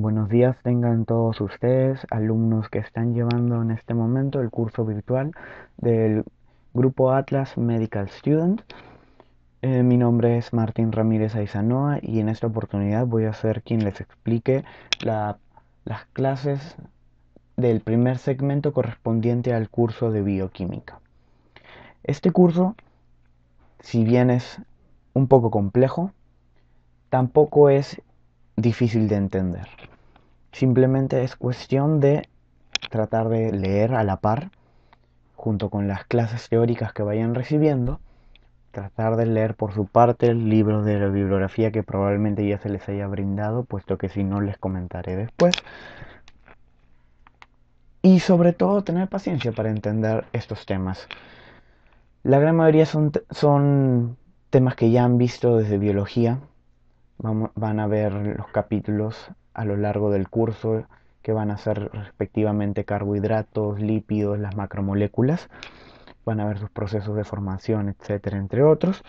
Buenos días tengan todos ustedes, alumnos que están llevando en este momento el curso virtual del Grupo Atlas Medical Student. Eh, mi nombre es Martín Ramírez Aizanoa y en esta oportunidad voy a ser quien les explique las clases del primer segmento correspondiente al curso de bioquímica. Este curso, si bien es un poco complejo, tampoco es difícil de entender. Simplemente es cuestión de tratar de leer a la par, junto con las clases teóricas que vayan recibiendo, tratar de leer por su parte el libro de la bibliografía que probablemente ya se les haya brindado, puesto que si no les comentaré después. Y sobre todo tener paciencia para entender estos temas. La gran mayoría son temas que ya han visto desde biología, van a ver los capítulos a lo largo del curso que van a ser respectivamente carbohidratos, lípidos, las macromoléculas. Van a ver sus procesos de formación, etcétera, entre otros.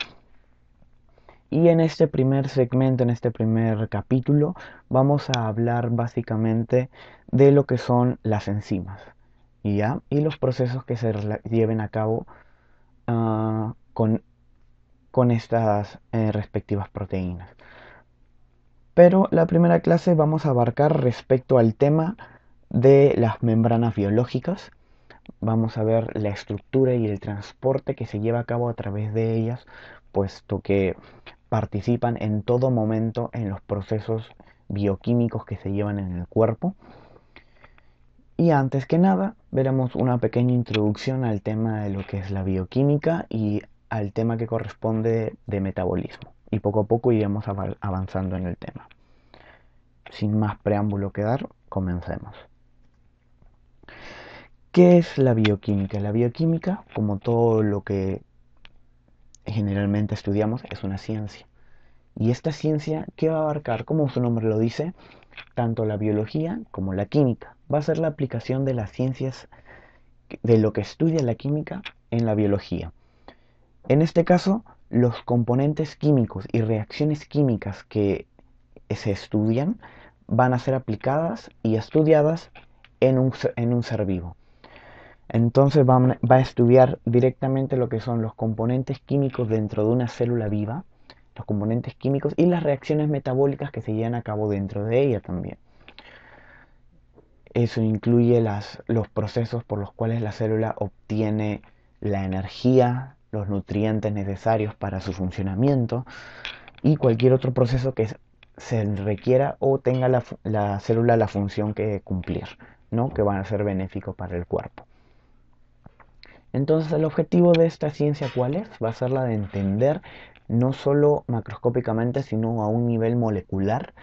Y en este primer segmento, en este primer capítulo, vamos a hablar básicamente de lo que son las enzimas y los procesos que se lleven a cabo ah, con, estas eh, respectivas proteínas pero la primera clase vamos a abarcar respecto al tema de las membranas biológicas. Vamos a ver la estructura y el transporte que se lleva a cabo a través de ellas, puesto que participan en todo momento en los procesos bioquímicos que se llevan en el cuerpo. Y antes que nada, veremos una pequeña introducción al tema de lo que es la bioquímica y al tema que corresponde de metabolismo y poco a poco iremos avanzando en el tema. Sin más preámbulo que dar, comencemos. ¿Qué es la bioquímica? La bioquímica, como todo lo que generalmente estudiamos, es una ciencia. Y esta ciencia qué va a abarcar, como su nombre lo dice, tanto la biología como la química. Va a ser la aplicación de las ciencias, de lo que estudia la química en la biología. En este caso, los componentes químicos y reacciones químicas que se estudian van a ser aplicadas y estudiadas en un, en un ser vivo. Entonces va a estudiar directamente lo que son los componentes químicos dentro de una célula viva, los componentes químicos y las reacciones metabólicas que se llevan a cabo dentro de ella también. Eso incluye los procesos por los cuales la célula obtiene la energía, los nutrientes necesarios para su funcionamiento y cualquier otro proceso que se requiera o tenga la, célula la función que cumplir, ¿no? que van a ser benéficos para el cuerpo. Entonces el objetivo de esta ciencia cuál es? Va a ser la de entender no solo macroscópicamente, sino a un nivel molecular,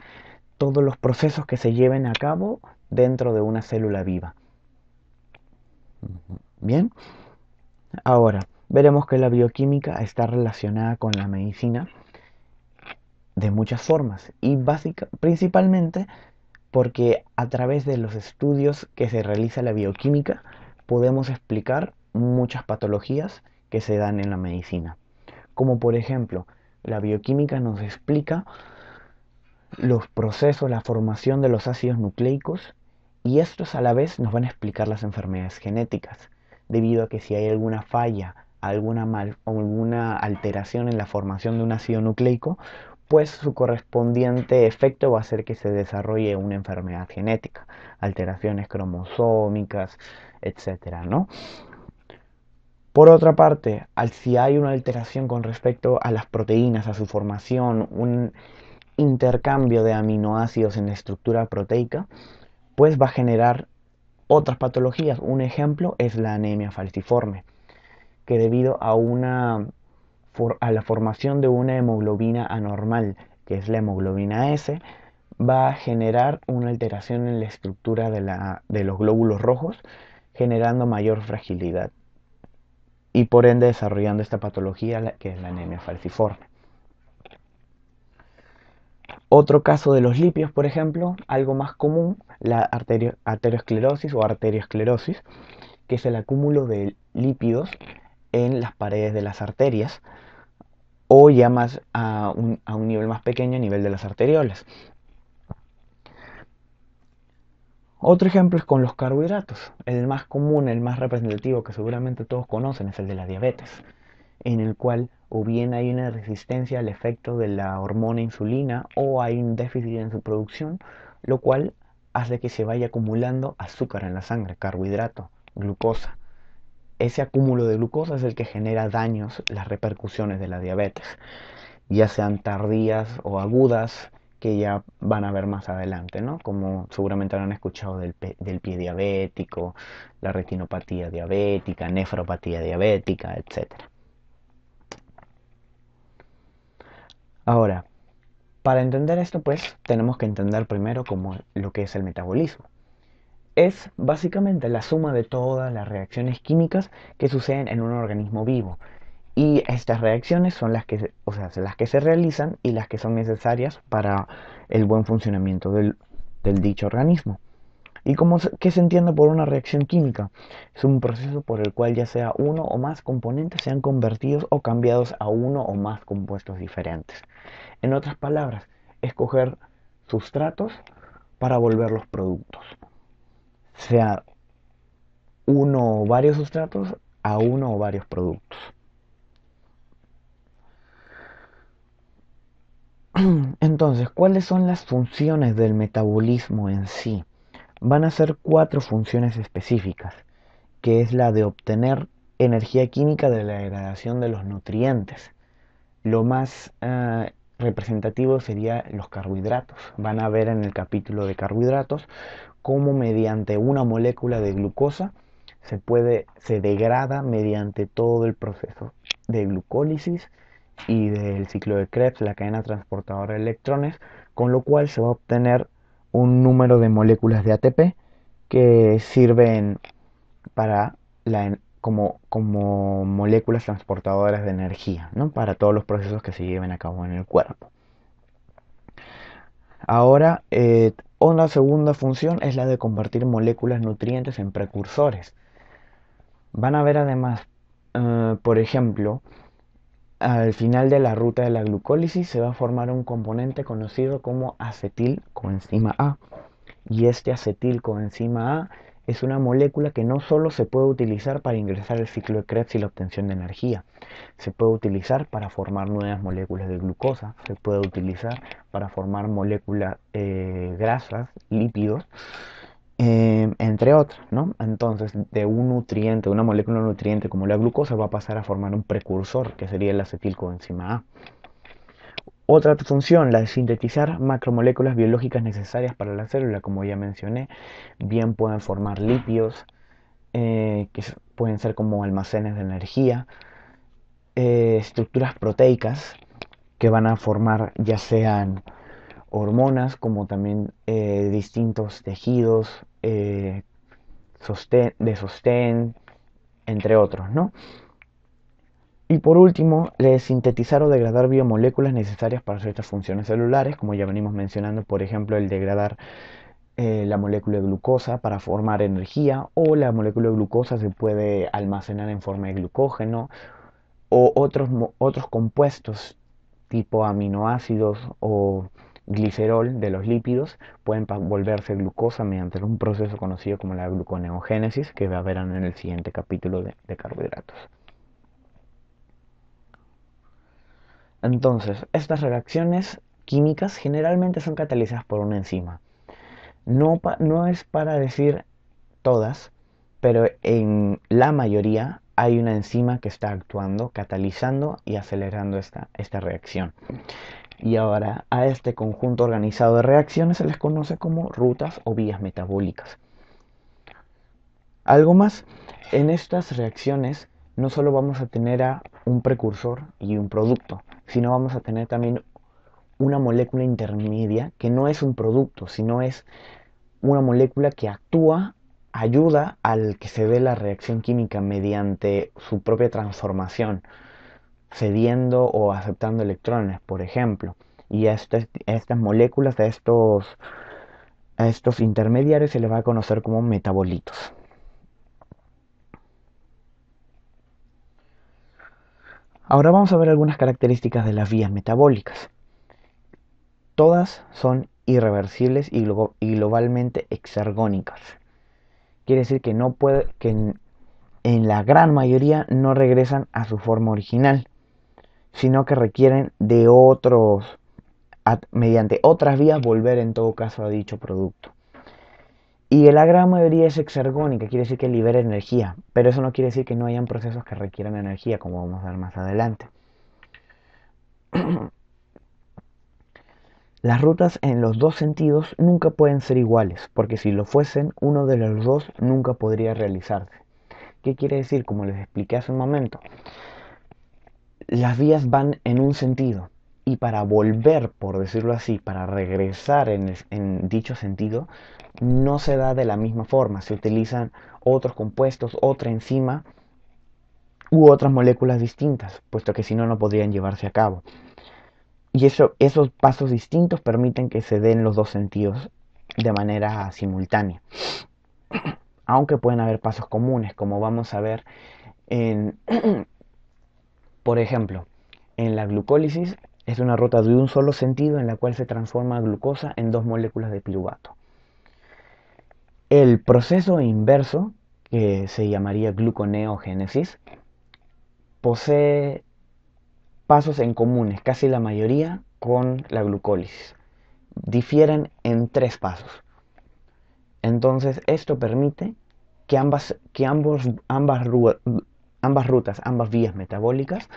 todos los procesos que se lleven a cabo dentro de una célula viva. Bien, ahora, veremos que la bioquímica está relacionada con la medicina de muchas formas y básica, principalmente porque a través de los estudios que se realiza la bioquímica podemos explicar muchas patologías que se dan en la medicina. Como por ejemplo, la bioquímica nos explica los procesos, la formación de los ácidos nucleicos y estos a la vez nos van a explicar las enfermedades genéticas, debido a que si hay alguna falla alguna, alguna alteración en la formación de un ácido nucleico, pues su correspondiente efecto va a ser que se desarrolle una enfermedad genética, alteraciones cromosómicas, etcétera, Por otra parte, si hay una alteración con respecto a las proteínas, a su formación, un intercambio de aminoácidos en la estructura proteica, pues va a generar otras patologías. Un ejemplo es la anemia falciforme que debido a, una, a la formación de una hemoglobina anormal, que es la hemoglobina S, va a generar una alteración en la estructura de, los glóbulos rojos, generando mayor fragilidad y por ende desarrollando esta patología que es la anemia falciforme. Otro caso de los lipios, por ejemplo, algo más común, la arteriosclerosis o arteriosclerosis, que es el acúmulo de lípidos en las paredes de las arterias o ya más a un, nivel más pequeño, a nivel de las arteriolas. Otro ejemplo es con los carbohidratos. El más común, el más representativo que seguramente todos conocen es el de la diabetes, en el cual o bien hay una resistencia al efecto de la hormona insulina o hay un déficit en su producción, lo cual hace que se vaya acumulando azúcar en la sangre, carbohidrato, glucosa ese acúmulo de glucosa es el que genera daños, las repercusiones de la diabetes, ya sean tardías o agudas, que ya van a ver más adelante, ¿no? Como seguramente han escuchado del, pie diabético, la retinopatía diabética, nefropatía diabética, etc. Ahora, para entender esto, pues tenemos que entender primero lo que es el metabolismo es básicamente la suma de todas las reacciones químicas que suceden en un organismo vivo. Y estas reacciones son las que, las que se realizan y las que son necesarias para el buen funcionamiento del, dicho organismo. ¿Y cómo qué se entiende por una reacción química? Es un proceso por el cual ya sea uno o más componentes sean convertidos o cambiados a uno o más compuestos diferentes. En otras palabras, escoger sustratos para volver los productos sea uno o varios sustratos a uno o varios productos. Entonces, ¿cuáles son las funciones del metabolismo en sí? Van a ser cuatro funciones específicas, que es la de obtener energía química de la degradación de los nutrientes. Lo más eh, representativo sería los carbohidratos. Van a ver en el capítulo de carbohidratos cómo mediante una molécula de glucosa se puede se degrada mediante todo el proceso de glucólisis y del ciclo de Krebs, la cadena transportadora de electrones, con lo cual se va a obtener un número de moléculas de ATP que sirven para la, como, como moléculas transportadoras de energía, para todos los procesos que se lleven a cabo en el cuerpo. Ahora, eh, una segunda función es la de convertir moléculas nutrientes en precursores. Van a ver además, eh, por ejemplo, al final de la ruta de la glucólisis se va a formar un componente conocido como acetil coenzima A. Y este acetil coenzima A es una molécula que no solo se puede utilizar para ingresar el ciclo de Krebs y la obtención de energía, se puede utilizar para formar nuevas moléculas de glucosa, se puede utilizar para formar moléculas eh, grasas, lípidos, eh, entre otras, ¿no? Entonces, de un nutriente, una molécula nutriente como la glucosa va a pasar a formar un precursor que sería el acetilcoenzima A. Otra función, la de sintetizar macromoléculas biológicas necesarias para la célula, como ya mencioné, bien pueden formar lípidos, eh, que pueden ser como almacenes de energía, eh, estructuras proteicas que van a formar ya sean hormonas como también eh, distintos tejidos de sostén, entre otros, ¿no? Y por último, le sintetizar o degradar biomoléculas necesarias para ciertas funciones celulares, como ya venimos mencionando, por ejemplo, el degradar eh, la molécula de glucosa para formar energía, o la molécula de glucosa se puede almacenar en forma de glucógeno, o otros, otros compuestos tipo aminoácidos o glicerol de los lípidos pueden volverse glucosa mediante un proceso conocido como la gluconeogénesis, que verán en el siguiente capítulo de carbohidratos. Entonces, estas reacciones químicas generalmente son catalizadas por una enzima. No, es para decir todas, pero en la mayoría hay una enzima que está actuando, catalizando y acelerando esta, esta reacción. Y ahora a este conjunto organizado de reacciones se les conoce como rutas o vías metabólicas. Algo más, en estas reacciones no solo vamos a tener a un precursor y un producto, sino vamos a tener también una molécula intermedia que no es un producto, sino es una molécula que actúa, ayuda al que se dé la reacción química mediante su propia transformación, cediendo o aceptando electrones, por ejemplo. Y a, este, estas moléculas, estos, a estos intermediarios se les va a conocer como metabolitos. Ahora vamos a ver algunas características de las vías metabólicas. Todas son irreversibles y, globalmente exergónicas. Quiere decir que, no puede, que en, la gran mayoría no regresan a su forma original, sino que requieren de otros, mediante otras vías, volver en todo caso a dicho producto. Y la gran mayoría es exergónica, quiere decir que libera energía, pero eso no quiere decir que no hayan procesos que requieran energía, como vamos a ver más adelante. Las rutas en los dos sentidos nunca pueden ser iguales, porque si lo fuesen, uno de los dos nunca podría realizarse. ¿Qué quiere decir? Como les expliqué hace un momento, las vías van en un sentido, y para volver, por decirlo así, para regresar en, dicho sentido, no se da de la misma forma. Se utilizan otros compuestos, otra enzima u otras moléculas distintas, puesto que si no, no podrían llevarse a cabo. Y esos pasos distintos permiten que se den los dos sentidos de manera simultánea. Aunque pueden haber pasos comunes, como vamos a ver en, por ejemplo, en la glucólisis es una ruta de un solo sentido en la cual se transforma glucosa en dos moléculas de piruvato. El proceso inverso, que se llamaría gluconeogénesis, posee pasos en comunes, casi la mayoría, con la glucólisis. Difieren en tres pasos. Entonces, esto permite que ambas, que ambos, ambas rutas, ambas vías metabólicas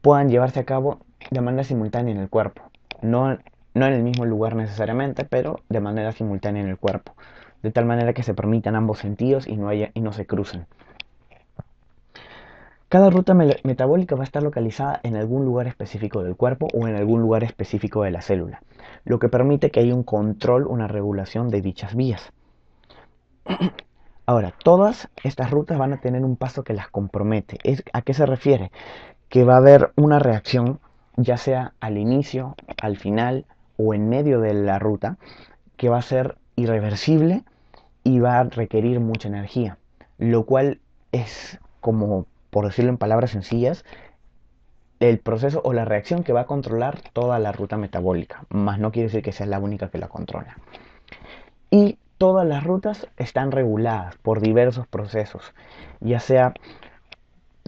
puedan llevarse a cabo de manera simultánea en el cuerpo. No, en el mismo lugar necesariamente, pero de manera simultánea en el cuerpo. De tal manera que se permitan ambos sentidos y no, haya, y no se crucen. Cada ruta metabólica va a estar localizada en algún lugar específico del cuerpo o en algún lugar específico de la célula, lo que permite que haya un control, una regulación de dichas vías. Ahora, todas estas rutas van a tener un paso que las compromete. ¿A qué se refiere? Que va a haber una reacción ya sea al inicio, al final o en medio de la ruta, que va a ser irreversible y va a requerir mucha energía, lo cual es como, por decirlo en palabras sencillas, el proceso o la reacción que va a controlar toda la ruta metabólica, más no quiere decir que sea la única que la controla. Y todas las rutas están reguladas por diversos procesos, ya sea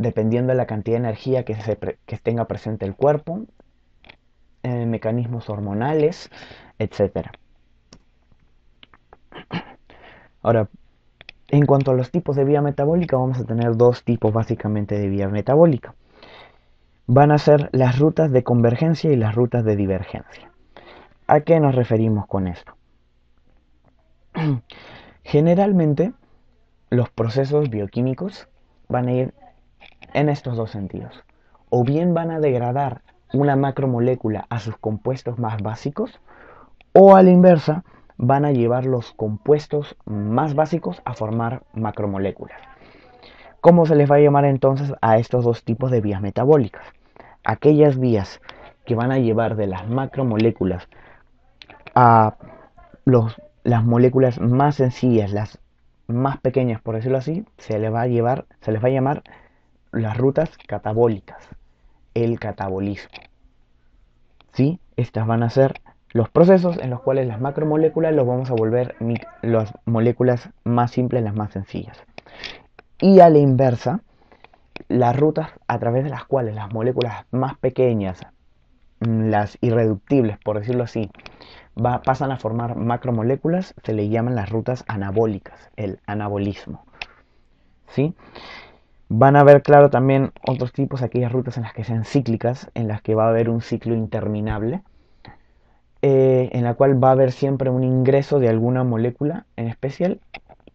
dependiendo de la cantidad de energía que, se tenga presente el cuerpo, eh, mecanismos hormonales, etc. Ahora, en cuanto a los tipos de vía metabólica, vamos a tener dos tipos básicamente de vía metabólica. Van a ser las rutas de convergencia y las rutas de divergencia. ¿A qué nos referimos con esto? Generalmente, los procesos bioquímicos van a ir en estos dos sentidos. O bien van a degradar una macromolécula a sus compuestos más básicos, o a la inversa, van a llevar los compuestos más básicos a formar macromoléculas. ¿Cómo se les va a llamar entonces a estos dos tipos de vías metabólicas? Aquellas vías que van a llevar de las macromoléculas a los, las moléculas más sencillas, las más pequeñas, por decirlo así, se les va a llevar, se les va a llamar las rutas catabólicas, el catabolismo. ¿Sí? Estas van a ser los procesos en los cuales las macromoléculas los vamos a volver las moléculas más simples, las más sencillas. Y a la inversa, las rutas a través de las cuales las moléculas más pequeñas, mm, las irreductibles, por decirlo así, pasan a formar macromoléculas, se le llaman las rutas anabólicas, el anabolismo. ¿Sí? Van a ver, claro, también otros tipos, aquellas rutas en las que sean cíclicas, en las que va a haber un ciclo interminable, eh, en la cual va a haber siempre un ingreso de alguna molécula en especial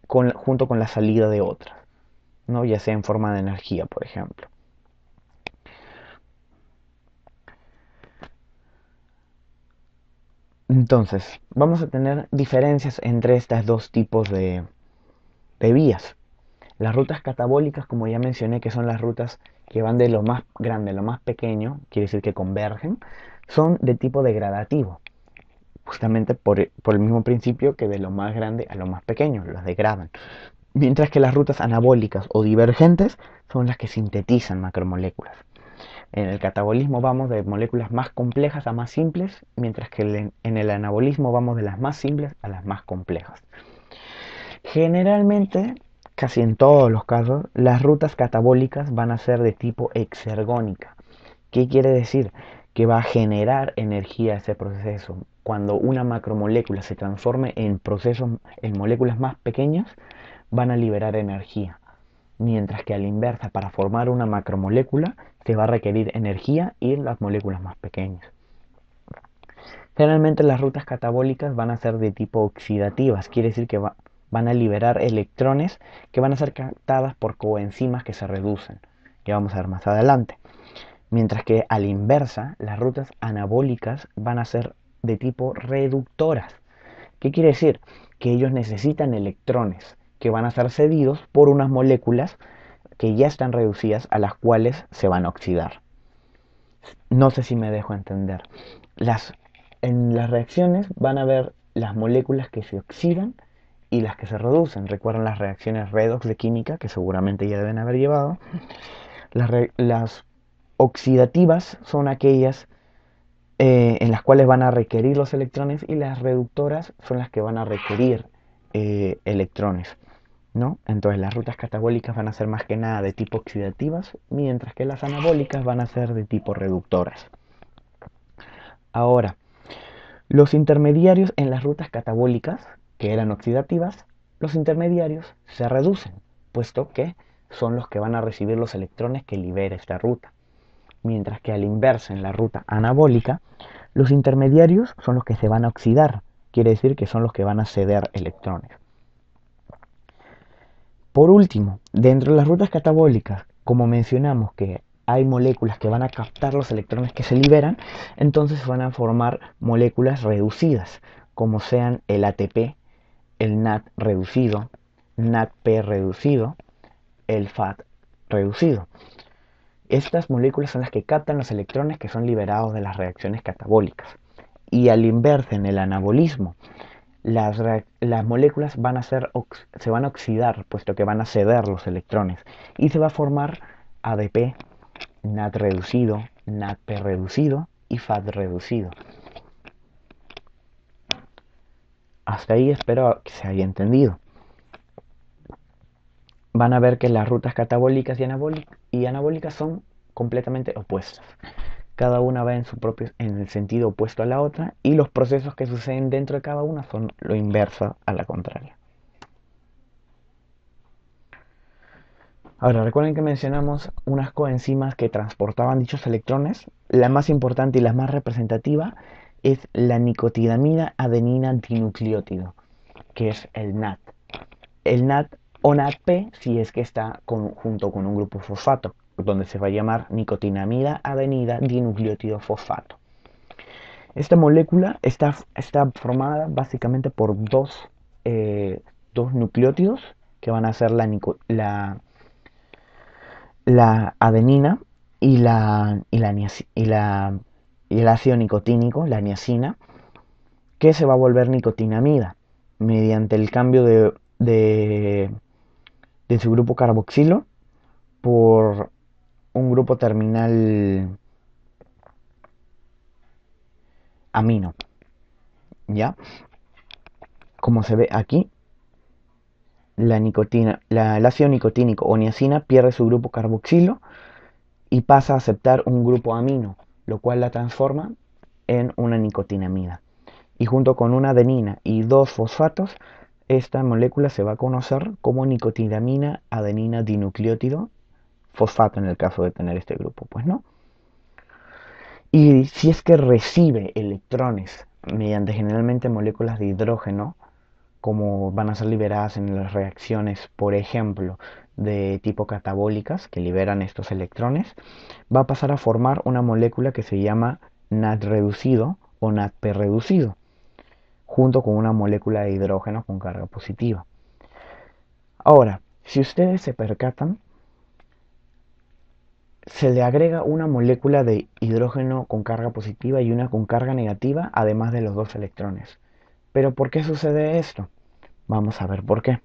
junto con la salida de otra, ¿no? ya sea en forma de energía, por ejemplo. Entonces, vamos a tener diferencias entre estos dos tipos de vías. Las rutas catabólicas, como ya mencioné, que son las rutas que van de lo más grande a lo más pequeño, quiere decir que convergen, son de tipo degradativo, justamente por, el mismo principio que de lo más grande a lo más pequeño, los degradan. Mientras que las rutas anabólicas o divergentes son las que sintetizan macromoléculas. En el catabolismo vamos de moléculas más complejas a más simples, mientras que en el anabolismo vamos de las más simples a las más complejas. Generalmente casi en todos los casos, las rutas catabólicas van a ser de tipo exergónica. ¿Qué quiere decir? Que va a generar energía ese proceso. Cuando una macromolécula se transforme en procesos, en moléculas más pequeñas, van a liberar energía. Mientras que a la inversa, para formar una macromolécula, se va a requerir energía y las moléculas más pequeñas. Generalmente las rutas catabólicas van a ser de tipo oxidativas, quiere decir que va, van a liberar electrones que van a ser captadas por coenzimas que se reducen, que vamos a ver más adelante. Mientras que a la inversa, las rutas anabólicas van a ser de tipo reductoras. ¿Qué quiere decir? Que ellos necesitan electrones que van a ser cedidos por unas moléculas que ya están reducidas a las cuales se van a oxidar. No sé si me dejo entender. Las, en las reacciones van a haber las moléculas que se oxidan y las que se reducen. Recuerden las reacciones redox de química, que seguramente ya deben haber llevado. Las, oxidativas son aquellas eh, en las cuales van a requerir los electrones y las reductoras son las que van a requerir eh, electrones. ¿no? Entonces las rutas catabólicas van a ser más que nada de tipo oxidativas, mientras que las anabólicas van a ser de tipo reductoras. Ahora, los intermediarios en las rutas catabólicas que eran oxidativas, los intermediarios se reducen, puesto que son los que van a recibir los electrones que libera esta ruta. Mientras que al inverso, en la ruta anabólica, los intermediarios son los que se van a oxidar, quiere decir que son los que van a ceder electrones. Por último, dentro de las rutas catabólicas, como mencionamos que hay moléculas que van a captar los electrones que se liberan, entonces van a formar moléculas reducidas, como sean el ATP el NAT reducido, NADP reducido, el FAT reducido. Estas moléculas son las que captan los electrones que son liberados de las reacciones catabólicas. Y al inverso, en el anabolismo, las, moléculas van a ser se van a oxidar, puesto que van a ceder los electrones, y se va a formar ADP, NAT reducido, NADP reducido y FAT reducido. Hasta ahí espero que se haya entendido. Van a ver que las rutas catabólicas y, anabólicas, son completamente opuestas. Cada una va en, su propio, en el sentido opuesto a la otra y los procesos que suceden dentro de cada una son lo inverso a la contraria. Ahora, recuerden que mencionamos unas coenzimas que transportaban dichos electrones. La más importante y la más representativa es la nicotinamida adenina dinucleótido, que es el NAT. El NAT o NATP, si es que está junto con un grupo fosfato, donde se va a llamar nicotinamida adenina dinucleótido fosfato. Esta molécula está, está formada básicamente por dos, eh, nucleótidos que van a ser la, la, la adenina y la, la, y la el ácido nicotínico, la niacina, que se va a volver nicotinamida mediante el cambio de, su grupo carboxilo por un grupo terminal amino. ¿Ya? Como se ve aquí, la nicotina, el ácido nicotínico o niacina pierde su grupo carboxilo y pasa a aceptar un grupo amino lo cual la transforma en una nicotinamida. Y junto con una adenina y dos fosfatos, esta molécula se va a conocer como nicotinamina adenina dinucleótido fosfato en el caso de tener este grupo, pues no. Y si es que recibe electrones mediante generalmente moléculas de hidrógeno, como van a ser liberadas en las reacciones, por ejemplo, de tipo catabólicas que liberan estos electrones, va a pasar a formar una molécula que se llama NAD reducido o NADP reducido, junto con una molécula de hidrógeno con carga positiva. Ahora, si ustedes se percatan, se le agrega una molécula de hidrógeno con carga positiva y una con carga negativa, además de los dos electrones. Pero ¿por qué sucede esto? Vamos a ver por qué.